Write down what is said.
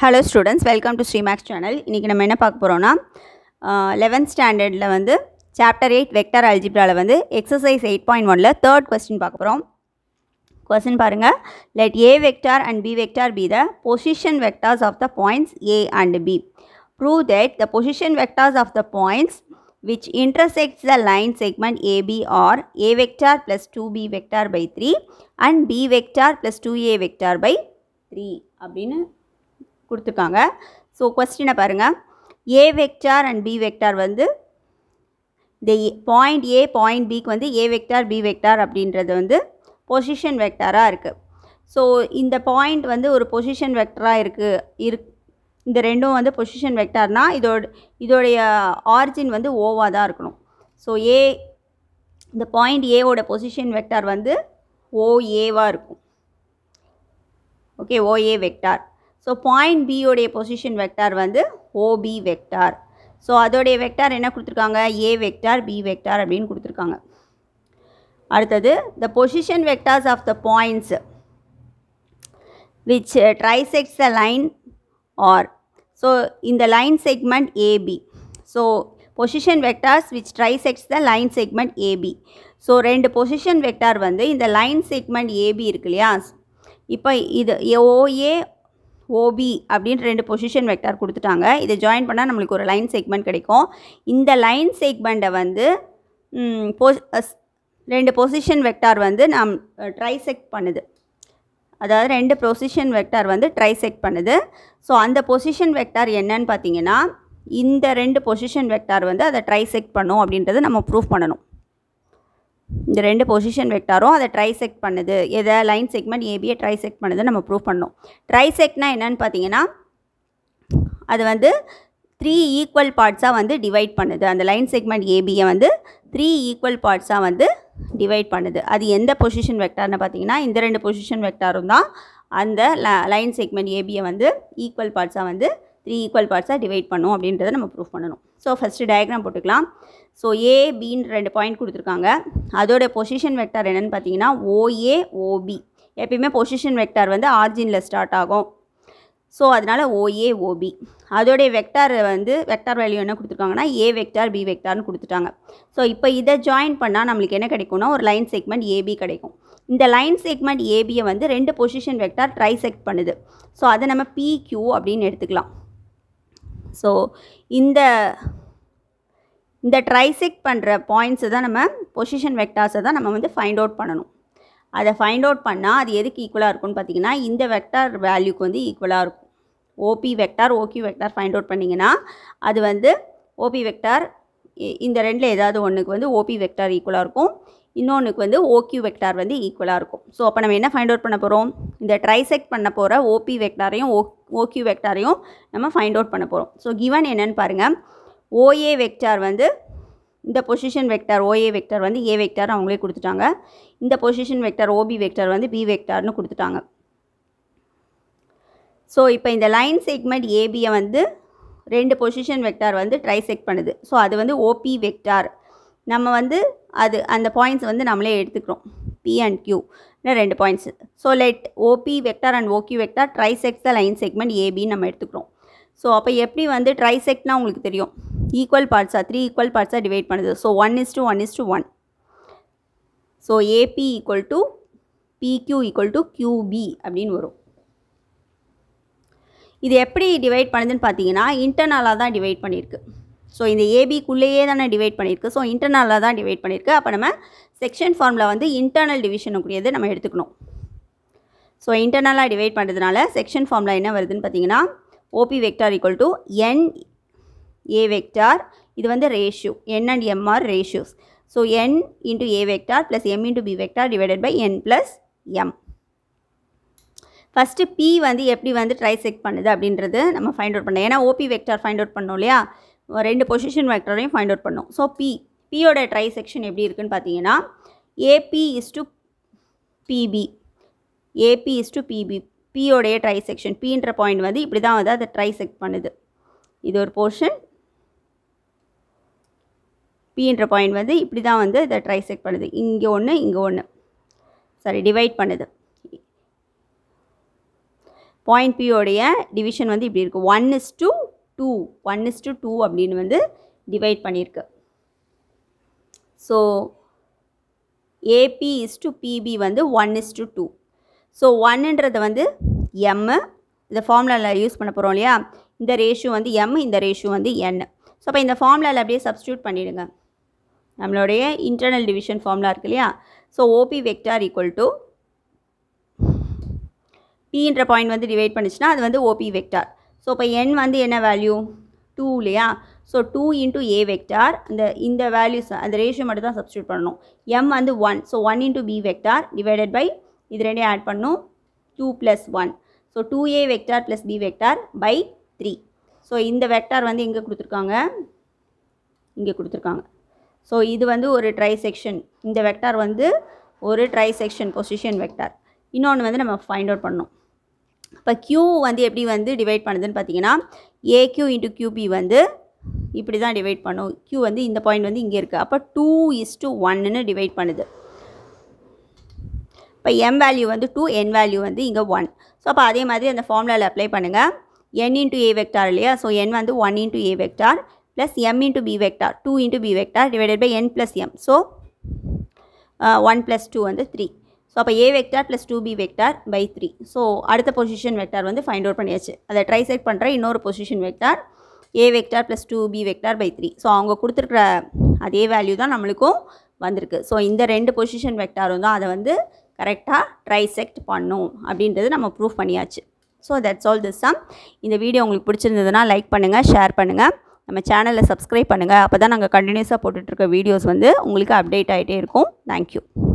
Hello students welcome to Sri Max channel இன்றைக்கி நம்ம என்ன பார்க்க போகிறோம்னா லெவன்த் ஸ்டாண்டர்டில் வந்து சாப்டர் எயிட் வெக்டர் அல்ஜிப்ராவில் வந்து எக்ஸசைஸ் எயிட் பாயிண்ட் ஒனில் தேர்ட் கொஸ்டின் பார்க்க போகிறோம் கொஸ்டின் பாருங்கள் let A vector and B vector be the position vectors of the points A and B prove that the position vectors of the points which the line segment A B are A vector plus two B vector by three and B vector plus two A vector by three அப்படின்னு கொடுத்துருக்காங்க so கொஸ்டினை பாருங்கள் A vector and B vector வந்து இந்த point ஏ point பிக்கு வந்து ஏ vector B vector அப்படின்றது வந்து பொசிஷன் வெக்டாராக இருக்குது ஸோ இந்த பாயிண்ட் வந்து ஒரு பொசிஷன் வெக்டராக இருக்குது இரு இந்த ரெண்டும் வந்து பொசிஷன் வெக்டார்னால் இதோட இதோடைய ஆரிஜின் வந்து ஓவாக தான் இருக்கணும் ஸோ ஏ இந்த பாயிண்ட் ஏவோட பொசிஷன் வெக்டார் வந்து ஓஏவாக இருக்கும் okay O A vector so point B பியோடைய பொசிஷன் வெக்டார் வந்து ஓபி வெக்டார் ஸோ அதோடைய வெக்டார் என்ன கொடுத்துருக்காங்க ஏ வெக்டார் பி வெக்டார் அப்படின்னு கொடுத்துருக்காங்க அடுத்தது the position vectors of the points which trisects the line are so இந்த line segment A B so position vectors which trisects the line segment A B so ரெண்டு position vector வந்து இந்த line segment AB இருக்கு இல்லையா இப்போ இது ஓஏ ஓபி அப்படின்ற ரெண்டு பொசிஷன் வெக்டார் கொடுத்துட்டாங்க இதை ஜாயின் பண்ணால் நம்மளுக்கு ஒரு லைன் செக்மெண்ட் கிடைக்கும் இந்த லைன் செக்மெண்ட்டை வந்து போ ரெண்டு பொசிஷன் வெக்டார் வந்து நாம் ட்ரைசெக்ட் பண்ணுது அதாவது ரெண்டு பொசிஷன் வெக்டார் வந்து ட்ரைசெக்ட் பண்ணுது ஸோ அந்த பொசிஷன் வெக்டார் என்னன்னு பார்த்தீங்கன்னா இந்த ரெண்டு பொசிஷன் வெக்டார் வந்து அதை ட்ரைசெக்ட் பண்ணும் அப்படின்றத நம்ம ப்ரூஃப் பண்ணணும் இந்த ரெண்டு பொசிஷன் வெக்டாரும் அதை ட்ரைசெக்ட் பண்ணுது எதை லைன் செக்மெண்ட் ஏபியை ட்ரைசெக்ட் பண்ணுது நம்ம ப்ரூவ் பண்ணோம் ட்ரைசெக்ட்னா என்னென்னு பார்த்தீங்கன்னா அது வந்து த்ரீ ஈக்குவல் பார்ட்ஸாக வந்து டிவைட் பண்ணுது அந்த லைன் செக்மெண்ட் ஏபியை வந்து த்ரீ ஈக்குவல் பார்ட்ஸாக வந்து டிவைட் பண்ணுது அது எந்த பொசிஷன் வெக்டார்னு பார்த்தீங்கன்னா இந்த ரெண்டு பொசிஷன் வெக்டாரும் தான் அந்த லைன் செக்மெண்ட் ஏபியை வந்து ஈக்குவல் பார்ட்ஸாக வந்து த்ரீ ஈக்குவல் பார்ட்ஸாக டிவைட் பண்ணும் அப்படின்றத நம்ம ப்ரூவ் பண்ணணும் ஸோ ஃபஸ்ட்டு டயக்ராம் போட்டுக்கலாம் ஸோ ஏ பின்னு ரெண்டு பாயிண்ட் கொடுத்துருக்காங்க அதோட பொசிஷன் வெக்டார் என்னென்னு பார்த்தீங்கன்னா ஓஏ ஓபி எப்பயுமே பொசிஷன் வெக்டார் வந்து ஆர்ஜினில் ஸ்டார்ட் ஆகும் ஸோ அதனால் ஓஏ ஓபி அதோடைய வெக்டார் வந்து வெக்டார் வேல்யூ என்ன கொடுத்துருக்காங்கன்னா ஏ வெக்டார் பி வெக்டார்னு கொடுத்துட்டாங்க ஸோ இப்போ இதை ஜாயின் பண்ணால் நம்மளுக்கு என்ன கிடைக்கும்னா ஒரு லைன் செக்மெண்ட் ஏபி கிடைக்கும் இந்த லைன் செக்மெண்ட் ஏபியை வந்து ரெண்டு பொசிஷன் வெக்டார் ட்ரைசெக்ட் பண்ணுது ஸோ அதை நம்ம பிக்யூ அப்படின்னு எடுத்துக்கலாம் ஸோ இந்த இந்த ட்ரைசிக் பண்ணுற பாயிண்ட்ஸை தான் நம்ம பொசிஷன் வெக்டார்ஸை தான் நம்ம வந்து ஃபைண்ட் அவுட் பண்ணணும் அதை ஃபைண்ட் அவுட் பண்ணால் அது எதுக்கு ஈக்குவலாக இருக்கும்னு பார்த்தீங்கன்னா இந்த வெக்டார் வேல்யூக்கு வந்து ஈக்குவலாக இருக்கும் O P vector O Q vector find out பண்ணிங்கன்னா அது வந்து ஓபி வெக்டார் இந்த ரெண்டில் ஏதாவது ஒன்றுக்கு வந்து ஓபி வெக்டார் ஈக்குவலாக இருக்கும் இன்னொன்றுக்கு வந்து ஓக்யூ வெக்டார் வந்து ஈக்குவலாக இருக்கும் ஸோ அப்போ நம்ம என்ன ஃபைண்ட் அவுட் பண்ண போகிறோம் இந்த ட்ரைசெக்ட் பண்ண போகிற ஓபி வெக்டாரையும் ஓ ஓக்யூ வெக்டாரையும் நம்ம ஃபைண்ட் அவுட் பண்ண போகிறோம் ஸோ கிவன் என்னென்னு பாருங்கள் ஓஏ வெக்டார் வந்து இந்த பொசிஷன் வெக்டார் ஓஏ வெக்டார் வந்து ஏ வெக்டார் அவங்களே கொடுத்துட்டாங்க இந்த பொசிஷன் வெக்டார் ஓபி வெக்டார் வந்து பி வெக்டார்னு கொடுத்துட்டாங்க ஸோ இப்போ இந்த லைன் செக்மெண்ட் ஏபியை வந்து ரெண்டு பொசிஷன் வெக்டார் வந்து செக் பண்ணுது ஸோ அது வந்து ஓபி வெக்டார் நம்ம வந்து அது அந்த பாயிண்ட்ஸ் வந்து நம்மளே எடுத்துக்கிறோம் பி அண்ட் கியூ ரெண்டு points so let O P vector and O Q vector trisect the line segment ஏபின்னு நம்ம எடுத்துக்கிறோம் ஸோ அப்போ எப்படி வந்து ட்ரைசெக்ட்னா உங்களுக்கு தெரியும் ஈக்குவல் பார்ட்ஸாக த்ரீ ஈக்குவல் பார்ட்ஸாக டிவைட் பண்ணுது so one is to one is to one so A B equal to P Q equal to Q B அப்படின்னு வரும் இது எப்படி டிவைட் பண்ணுதுன்னு பார்த்தீங்கன்னா இன்டர்னலாக தான் டிவைட் பண்ணியிருக்கு ஸோ இந்த ஏபிக்குள்ளேயே தானே டிவைட் பண்ணியிருக்கு ஸோ இன்டர்னலாக தான் டிவைட் பண்ணியிருக்கு அப்போ நம்ம செக்ஷன் ஃபார்மில் வந்து இன்டர்னல் டிவிஷனுக்குரியது நம்ம எடுத்துக்கணும் ஸோ இன்டர்னலாக டிவைட் பண்ணுறதுனால செக்ஷன் ஃபார்மில் என்ன வருதுன்னு பார்த்தீங்கன்னா O P vector equal to N A vector இது வந்து ratio N and M are ratios so N into A vector plus M into B vector divided by N plus M first P வந்து எப்படி வந்து ட்ரை செக் பண்ணுது அப்படின்றது நம்ம find out பண்ணோம் ஏன்னா ஓபி வெக்டார் ஃபைண்ட் அவுட் பண்ணோம் இல்லையா ரெண்டு பொசிஷன் வெக்டரையும் ஃபைண்ட் அவுட் பண்ணோம் ஸோ பி பியோட ட்ரை செக்ஷன் எப்படி இருக்குன்னு பார்த்தீங்கன்னா A P is to P B A P is to P B பியோடைய செக்ஷன் பீன்ற பாயிண்ட் வந்து இப்படி தான் வந்து அதை ட்ரை செக் பண்ணுது இது ஒரு போர்ஷன் பின்ற பாயிண்ட் வந்து இப்படி தான் வந்து இதை ட்ரைசெக்ட் பண்ணுது இங்கே ஒன்று இங்கே ஒன்று சாரி டிவைட் பண்ணுது பாயிண்ட் பியோடைய டிவிஷன் வந்து இப்படி இருக்குது one is to two one is to two அப்படின்னு வந்து டிவைட் பண்ணியிருக்கு so A P is to P B வந்து one is to two so ஒன்னுன்றது வந்து எம்மு இந்த ஃபார்முலாவில் யூஸ் பண்ண போகிறோம் இல்லையா இந்த ரேஷியோ வந்து எம் இந்த ரேஷியோ வந்து என் ஸோ அப்போ இந்த ஃபார்முலாவில் அப்படியே சப்ஸ்டியூட் பண்ணிவிடுங்க நம்மளுடைய இன்டர்னல் டிவிஷன் ஃபார்ம்லாம் இருக்கு இல்லையா so O P vector equal to பின்ற பாயிண்ட் வந்து டிவைட் பண்ணிச்சுன்னா அது வந்து ஓபி வெக்டார் ஸோ இப்போ என் வந்து என்ன வேல்யூ டூ இல்லையா so two into A vector அந்த இந்த வேல்யூஸ் அந்த ரேஷியோ மட்டும் தான் சப்ஸ்டியூட் பண்ணணும் எம் வந்து one so one into B vector divided by இது ரெண்டையும் ஆட் பண்ணும் two plus one so two A vector plus B vector by three so இந்த வெக்டார் வந்து எங்கே கொடுத்துருக்காங்க இங்கே கொடுத்துருக்காங்க ஸோ இது வந்து ஒரு ட்ரை செக்ஷன் இந்த வெக்டார் வந்து ஒரு ட்ரை செக்ஷன் பொசிஷன் வெக்டார் இன்னொன்று வந்து நம்ம ஃபைண்ட் அவுட் பண்ணோம் இப்போ க்யூ வந்து எப்படி வந்து டிவைட் பண்ணுதுன்னு பார்த்தீங்கன்னா ஏக்யூ இன்ட்டு க்யூபி வந்து இப்படி தான் டிவைட் பண்ணும் க்யூ வந்து இந்த பாயிண்ட் வந்து இங்கே இருக்குது அப்போ டூ இஸ் டு ஒன்னு டிவைட் பண்ணுது இப்போ எம் வேல்யூ வந்து டூ என் வேல்யூ வந்து இங்கே ஒன் ஸோ அப்போ அதே மாதிரி அந்த ஃபார்முலாவில் அப்ளை பண்ணுங்கள் என் இன்ட்டு ஏ வெக்டார் இல்லையா ஸோ என் வந்து one into A vector plus m into b vector 2 into b vector divided by n plus m. So, uh, 1 plus 2 வந்து 3. ஸோ அப்போ A vector plus two B vector by three so அடுத்த position vector வந்து find out பண்ணியாச்சு அதை trisect பண்ணுற இன்னொரு position vector A vector plus two B vector by three so அவங்க கொடுத்துருக்குற அதே வேல்யூ தான் நம்மளுக்கும் வந்திருக்கு ஸோ இந்த ரெண்டு பொசிஷன் வெக்டார் தான் அதை வந்து கரெக்டாக ட்ரை செக்ட் பண்ணும் அப்படின்றது நம்ம ப்ரூஃப் பண்ணியாச்சு so that's all this sum இந்த வீடியோ உங்களுக்கு பிடிச்சிருந்ததுன்னா லைக் பண்ணுங்கள் ஷேர் பண்ணுங்கள் நம்ம சேனலை சப்ஸ்கிரைப் பண்ணுங்கள் அப்போ தான் நாங்கள் கண்டினியூஸாக போட்டுட்ருக்க வீடியோஸ் வந்து உங்களுக்கு அப்டேட் ஆகிட்டே இருக்கும் தேங்க்யூ